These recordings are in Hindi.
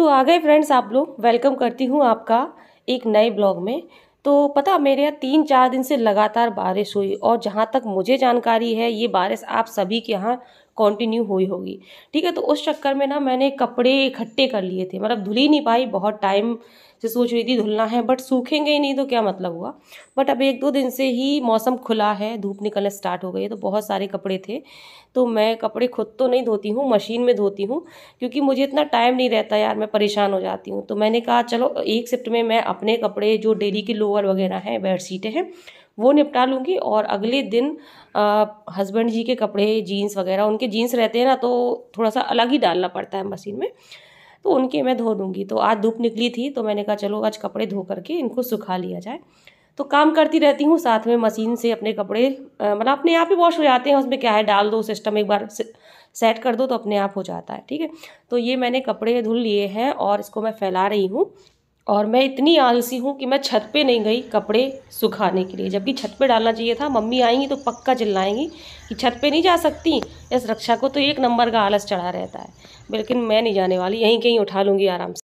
तो आ गए फ्रेंड्स आप लोग वेलकम करती हूँ आपका एक नए ब्लॉग में तो पता मेरे यहाँ तीन चार दिन से लगातार बारिश हुई और जहाँ तक मुझे जानकारी है ये बारिश आप सभी के यहाँ कंटिन्यू हुई होगी ठीक है तो उस चक्कर में ना मैंने कपड़े इकट्ठे कर लिए थे मतलब धुल ही नहीं पाई बहुत टाइम जो सोच रही थी धुलना है बट सूखेंगे ही नहीं तो क्या मतलब हुआ बट अब एक दो दिन से ही मौसम खुला है धूप निकलना स्टार्ट हो गई है तो बहुत सारे कपड़े थे तो मैं कपड़े खुद तो नहीं धोती हूँ मशीन में धोती हूँ क्योंकि मुझे इतना टाइम नहीं रहता यार मैं परेशान हो जाती हूँ तो मैंने कहा चलो एक शिफ्ट में मैं अपने कपड़े जो डेली के लोअर वगैरह हैं बेडशीटें हैं वो निपटा लूँगी और अगले दिन हस्बैंड जी के कपड़े जीन्स वगैरह उनके जीन्स रहते हैं ना तो थोड़ा सा अलग ही डालना पड़ता है मशीन में तो उनके मैं धो दूँगी तो आज धूप निकली थी तो मैंने कहा चलो आज कपड़े धो करके इनको सुखा लिया जाए तो काम करती रहती हूँ साथ में मशीन से अपने कपड़े मतलब अपने आप ही वॉश हो जाते हैं उसमें क्या है डाल दो सिस्टम एक बार सेट कर दो तो अपने आप हो जाता है ठीक है तो ये मैंने कपड़े धुल लिए हैं और इसको मैं फैला रही हूँ और मैं इतनी आलसी हूँ कि मैं छत पे नहीं गई कपड़े सुखाने के लिए जबकि छत पे डालना चाहिए था मम्मी आएंगी तो पक्का चिल्लाएंगी कि छत पे नहीं जा सकती इस रक्षा को तो एक नंबर का आलस चढ़ा रहता है लेकिन मैं नहीं जाने वाली यहीं कहीं उठा लूँगी आराम से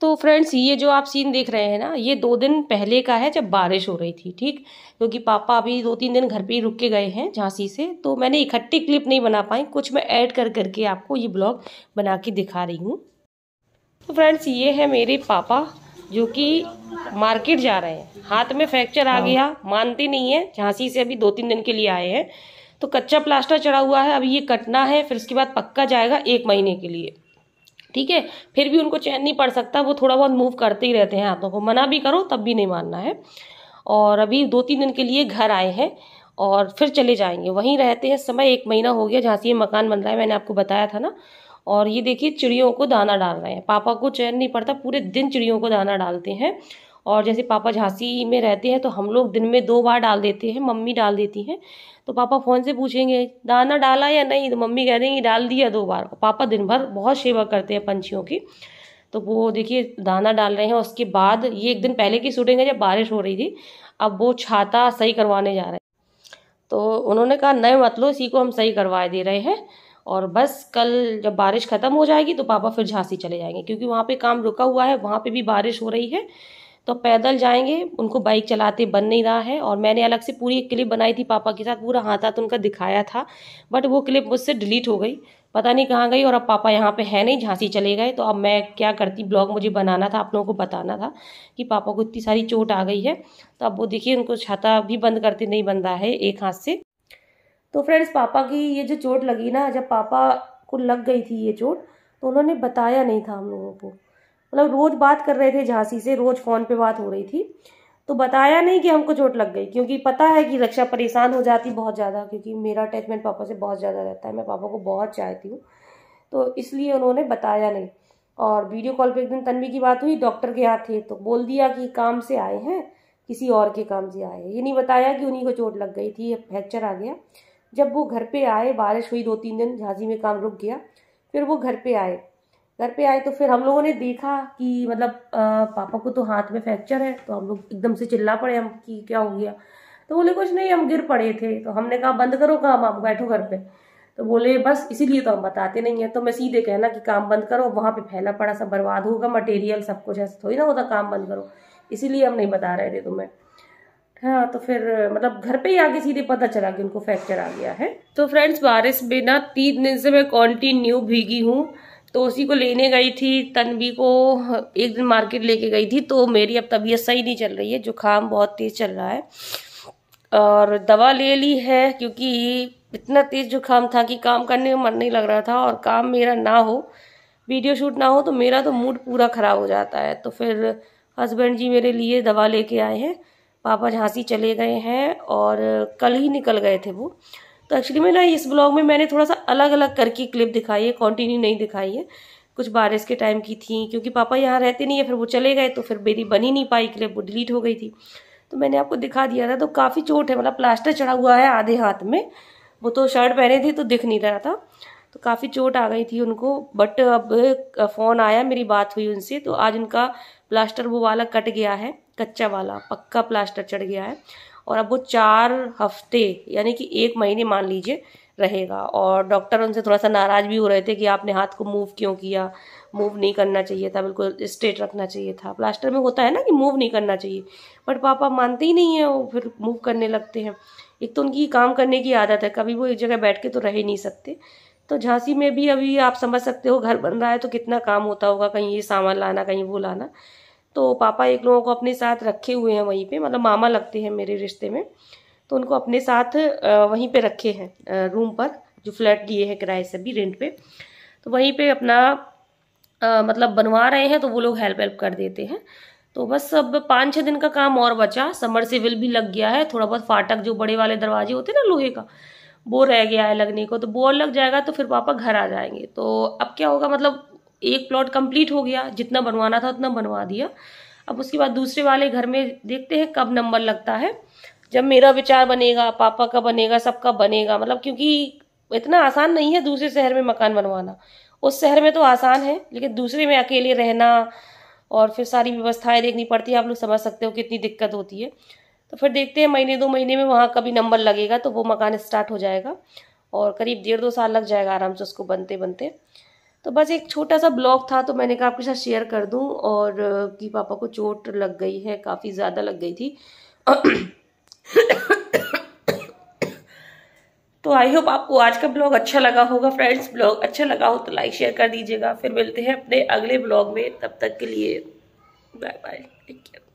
तो फ्रेंड्स ये जो आप सीन देख रहे हैं ना ये दो दिन पहले का है जब बारिश हो रही थी ठीक क्योंकि तो पापा अभी दो तीन दिन घर पर ही रुक के गए हैं झांसी से तो मैंने इकट्ठी क्लिप नहीं बना पाई कुछ मैं ऐड कर करके आपको ये ब्लॉग बना के दिखा रही हूँ तो फ्रेंड्स ये है मेरे पापा जो कि मार्केट जा रहे हैं हाथ में फ्रैक्चर आ हाँ। गया मानते नहीं है झांसी से अभी दो तीन दिन के लिए आए हैं तो कच्चा प्लास्टर चढ़ा हुआ है अभी ये कटना है फिर उसके बाद पक्का जाएगा एक महीने के लिए ठीक है फिर भी उनको चैन नहीं पड़ सकता वो थोड़ा बहुत मूव करते ही रहते हैं हाथों को मना भी करो तब भी नहीं मानना है और अभी दो तीन दिन के लिए घर आए हैं और फिर चले जाएंगे वहीं रहते हैं समय एक महीना हो गया झांसी में मकान बन रहा है मैंने आपको बताया था ना और ये देखिए चिड़ियों को दाना डाल रहे हैं पापा को चैन नहीं पड़ता पूरे दिन चिड़ियों को दाना डालते हैं और जैसे पापा झांसी में रहते हैं तो हम लोग दिन में दो बार डाल देते हैं मम्मी डाल देती हैं तो पापा फ़ोन से पूछेंगे दाना डाला या नहीं तो मम्मी कह देंगी डाल दिया दो बार पापा दिन भर बहुत सेवा करते हैं पंछियों की तो वो देखिए दाना डाल रहे हैं उसके बाद ये एक दिन पहले की शूटिंग है जब बारिश हो रही थी अब वो छाता सही करवाने जा रहे हैं तो उन्होंने कहा नए मतलब इसी को हम सही करवा दे रहे हैं और बस कल जब बारिश ख़त्म हो जाएगी तो पापा फिर झांसी चले जाएंगे क्योंकि वहाँ पे काम रुका हुआ है वहाँ पे भी बारिश हो रही है तो पैदल जाएंगे उनको बाइक चलाते बन नहीं रहा है और मैंने अलग से पूरी एक क्लिप बनाई थी पापा के साथ पूरा हाथ हाथ उनका दिखाया था बट वो क्लिप मुझसे डिलीट हो गई पता नहीं कहाँ गई और अब पापा यहाँ पे है नहीं झांसी चले गए तो अब मैं क्या करती ब्लॉग मुझे बनाना था आप लोगों को बताना था कि पापा को इतनी सारी चोट आ गई है तो अब वो देखिए उनको छाता भी बंद करते नहीं बन रहा है एक हाथ से तो फ्रेंड्स पापा की ये जो चोट लगी ना जब पापा को लग गई थी ये चोट तो उन्होंने बताया नहीं था हम लोगों को मतलब रोज़ बात कर रहे थे झांसी से रोज़ फ़ोन पे बात हो रही थी तो बताया नहीं कि हमको चोट लग गई क्योंकि पता है कि रक्षा परेशान हो जाती बहुत ज़्यादा क्योंकि मेरा अटैचमेंट पापा से बहुत ज़्यादा रहता है मैं पापा को बहुत चाहती हूँ तो इसलिए उन्होंने बताया नहीं और वीडियो कॉल पे एक दिन तनवी की बात हुई डॉक्टर के यहाँ थे तो बोल दिया कि काम से आए हैं किसी और के काम से आए हैं ये नहीं बताया कि उन्हीं को चोट लग गई थी फ्रैक्चर आ गया जब वो घर पे आए बारिश हुई दो तीन दिन झांसी में काम रुक गया फिर वो घर पे आए घर पे आए तो फिर हम लोगों ने देखा कि मतलब आ, पापा को तो हाथ में फ्रैक्चर है तो हम लोग एकदम से चिल्ला पड़े हम कि क्या हो गया तो बोले कुछ नहीं हम गिर पड़े थे तो हमने कहा बंद करो काम आप बैठो घर पे तो बोले बस इसीलिए तो हम बताते नहीं है तो मैं सीधे कहना कि काम बंद करो वहाँ पे फैला पड़ा सब बर्बाद होगा मटेरियल सब कुछ ऐसा थोड़ी ना होता काम बंद करो इसीलिए हम नहीं बता रहे थे तुम्हें हाँ तो फिर मतलब घर पे ही आगे सीधे पता चला कि उनको फ्रैक्चर आ गया है तो फ्रेंड्स बारिश में ना तीन दिन से मैं कॉन्टिन्यू भीगी हूँ तो उसी को लेने गई थी तनवी को एक दिन मार्केट लेके गई थी तो मेरी अब तबीयत सही नहीं चल रही है जुकाम बहुत तेज़ चल रहा है और दवा ले ली है क्योंकि इतना तेज़ जुकाम था कि काम करने में मन नहीं लग रहा था और काम मेरा ना हो वीडियो शूट ना हो तो मेरा तो मूड पूरा ख़राब हो जाता है तो फिर हस्बैंड जी मेरे लिए दवा लेके आए हैं पापा झांसी चले गए हैं और कल ही निकल गए थे वो तो एक्चुअली मैं ना इस ब्लॉग में मैंने थोड़ा सा अलग अलग करके क्लिप दिखाई है कॉन्टिन्यू नहीं दिखाई है कुछ बारिश के टाइम की थी क्योंकि पापा यहाँ रहते नहीं है फिर वो चले गए तो फिर मेरी बनी नहीं पाई क्लिप वो डिलीट हो गई थी तो मैंने आपको दिखा दिया था तो काफ़ी चोट है मतलब प्लास्टर चढ़ा हुआ है आधे हाथ में वो तो शर्ट पहने थे तो दिख नहीं रहा था तो काफ़ी चोट आ गई थी उनको बट अब फ़ोन आया मेरी बात हुई उनसे तो आज उनका प्लास्टर वो वाला कट गया है कच्चा वाला पक्का प्लास्टर चढ़ गया है और अब वो चार हफ्ते यानी कि एक महीने मान लीजिए रहेगा और डॉक्टर उनसे थोड़ा सा नाराज भी हो रहे थे कि आपने हाथ को मूव क्यों किया मूव नहीं करना चाहिए था बिल्कुल स्ट्रेट रखना चाहिए था प्लास्टर में होता है ना कि मूव नहीं करना चाहिए बट पापा मानते ही नहीं है वो फिर मूव करने लगते हैं एक तो उनकी काम करने की आदत है कभी वो एक जगह बैठ के तो रह ही नहीं सकते तो झांसी में भी अभी आप समझ सकते हो घर बन रहा है तो कितना काम होता होगा कहीं ये सामान लाना कहीं वो लाना तो पापा एक लोगों को अपने साथ रखे हुए हैं वहीं पे मतलब मामा लगते हैं मेरे रिश्ते में तो उनको अपने साथ वहीं पे रखे हैं रूम पर जो फ्लैट लिए हैं किराए से भी रेंट पे तो वहीं पे अपना आ, मतलब बनवा रहे हैं तो वो लोग हेल्प हेल्प कर देते हैं तो बस अब पाँच छः दिन का काम और बचा समर सिविल भी लग गया है थोड़ा बहुत फाटक जो बड़े वाले दरवाजे होते हैं ना लोहे का वो रह गया है लगने को तो वो लग जाएगा तो फिर पापा घर आ जाएंगे तो अब क्या होगा मतलब एक प्लॉट कंप्लीट हो गया जितना बनवाना था उतना बनवा दिया अब उसके बाद दूसरे वाले घर में देखते हैं कब नंबर लगता है जब मेरा विचार बनेगा पापा का बनेगा सबका बनेगा मतलब क्योंकि इतना आसान नहीं है दूसरे शहर में मकान बनवाना उस शहर में तो आसान है लेकिन दूसरे में अकेले रहना और फिर सारी व्यवस्थाएं देखनी पड़ती है आप लोग समझ सकते हो कितनी दिक्कत होती है तो फिर देखते हैं महीने दो महीने में वहाँ कभी नंबर लगेगा तो वो मकान स्टार्ट हो जाएगा और करीब डेढ़ दो साल लग जाएगा आराम से उसको बनते बनते तो बस एक छोटा सा ब्लॉग था तो मैंने कहा आपके साथ शेयर कर दूं और कि पापा को चोट लग गई है काफ़ी ज़्यादा लग गई थी तो आई होप आपको आज का ब्लॉग अच्छा लगा होगा फ्रेंड्स ब्लॉग अच्छा लगा हो तो लाइक शेयर कर दीजिएगा फिर मिलते हैं अपने अगले ब्लॉग में तब तक के लिए बाय बाय टेक केयर